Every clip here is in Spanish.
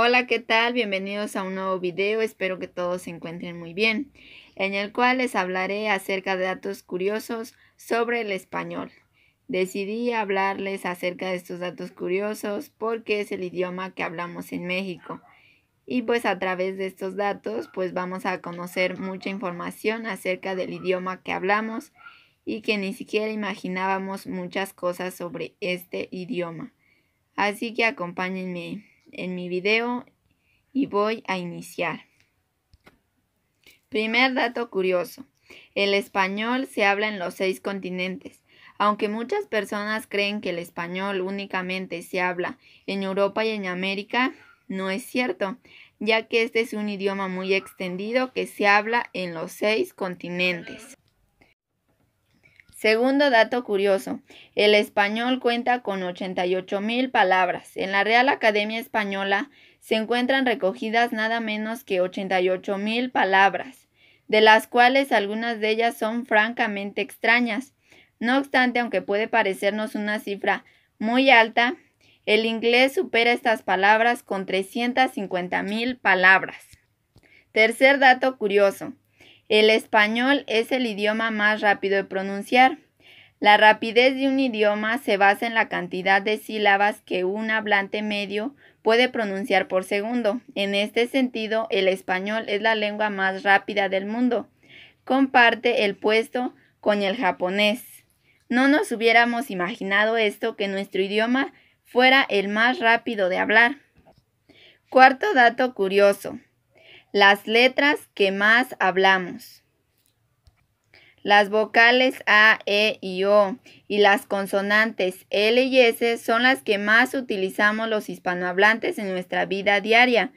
Hola, ¿qué tal? Bienvenidos a un nuevo video, espero que todos se encuentren muy bien, en el cual les hablaré acerca de datos curiosos sobre el español. Decidí hablarles acerca de estos datos curiosos porque es el idioma que hablamos en México. Y pues a través de estos datos pues vamos a conocer mucha información acerca del idioma que hablamos y que ni siquiera imaginábamos muchas cosas sobre este idioma. Así que acompáñenme en mi video y voy a iniciar. Primer dato curioso. El español se habla en los seis continentes. Aunque muchas personas creen que el español únicamente se habla en Europa y en América, no es cierto, ya que este es un idioma muy extendido que se habla en los seis continentes. Segundo dato curioso, el español cuenta con mil palabras. En la Real Academia Española se encuentran recogidas nada menos que mil palabras, de las cuales algunas de ellas son francamente extrañas. No obstante, aunque puede parecernos una cifra muy alta, el inglés supera estas palabras con mil palabras. Tercer dato curioso, el español es el idioma más rápido de pronunciar. La rapidez de un idioma se basa en la cantidad de sílabas que un hablante medio puede pronunciar por segundo. En este sentido, el español es la lengua más rápida del mundo. Comparte el puesto con el japonés. No nos hubiéramos imaginado esto que nuestro idioma fuera el más rápido de hablar. Cuarto dato curioso. Las letras que más hablamos. Las vocales A, E y O y las consonantes L y S son las que más utilizamos los hispanohablantes en nuestra vida diaria,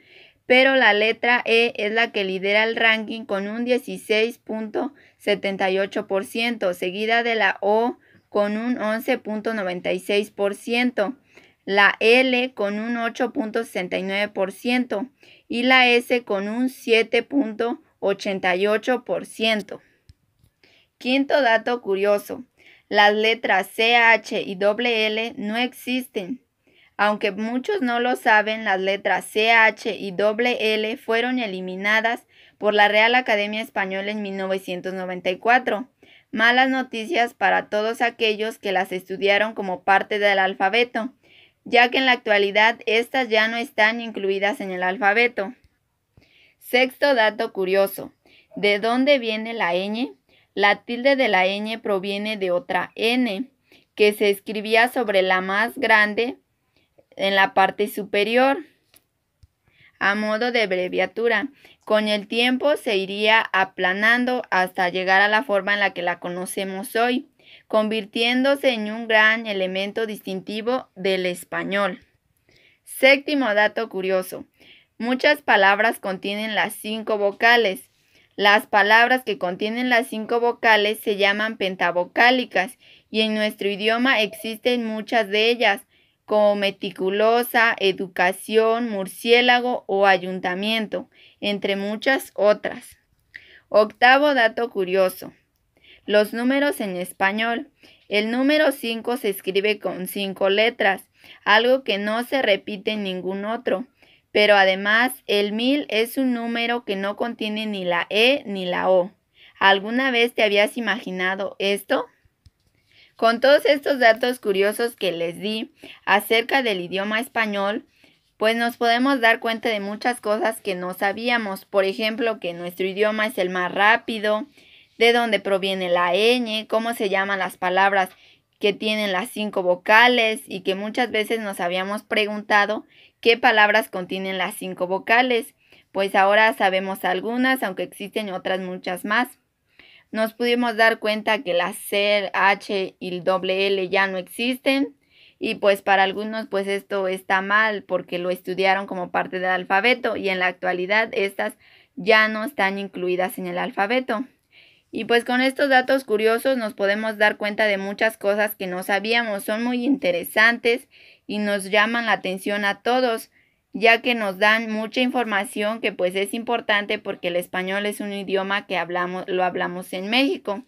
pero la letra E es la que lidera el ranking con un 16.78%, seguida de la O con un 11.96% la L con un 8.69% y la S con un 7.88%. Quinto dato curioso, las letras CH y WL no existen. Aunque muchos no lo saben, las letras CH y WL fueron eliminadas por la Real Academia Española en 1994. Malas noticias para todos aquellos que las estudiaron como parte del alfabeto ya que en la actualidad estas ya no están incluidas en el alfabeto. Sexto dato curioso. ¿De dónde viene la ñ? La tilde de la ñ proviene de otra n, que se escribía sobre la más grande en la parte superior, a modo de abreviatura. Con el tiempo se iría aplanando hasta llegar a la forma en la que la conocemos hoy convirtiéndose en un gran elemento distintivo del español. Séptimo dato curioso. Muchas palabras contienen las cinco vocales. Las palabras que contienen las cinco vocales se llaman pentavocálicas y en nuestro idioma existen muchas de ellas, como meticulosa, educación, murciélago o ayuntamiento, entre muchas otras. Octavo dato curioso. Los números en español. El número 5 se escribe con 5 letras, algo que no se repite en ningún otro. Pero además, el 1000 es un número que no contiene ni la E ni la O. ¿Alguna vez te habías imaginado esto? Con todos estos datos curiosos que les di acerca del idioma español, pues nos podemos dar cuenta de muchas cosas que no sabíamos. Por ejemplo, que nuestro idioma es el más rápido, de dónde proviene la ñ, cómo se llaman las palabras que tienen las cinco vocales y que muchas veces nos habíamos preguntado qué palabras contienen las cinco vocales, pues ahora sabemos algunas, aunque existen otras muchas más. Nos pudimos dar cuenta que la C, H y el doble L ya no existen y pues para algunos pues esto está mal porque lo estudiaron como parte del alfabeto y en la actualidad estas ya no están incluidas en el alfabeto. Y pues con estos datos curiosos nos podemos dar cuenta de muchas cosas que no sabíamos, son muy interesantes y nos llaman la atención a todos, ya que nos dan mucha información que pues es importante porque el español es un idioma que hablamos, lo hablamos en México.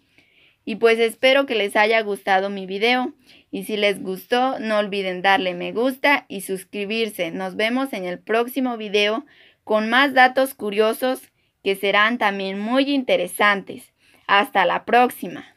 Y pues espero que les haya gustado mi video y si les gustó no olviden darle me gusta y suscribirse. Nos vemos en el próximo video con más datos curiosos que serán también muy interesantes. Hasta la próxima.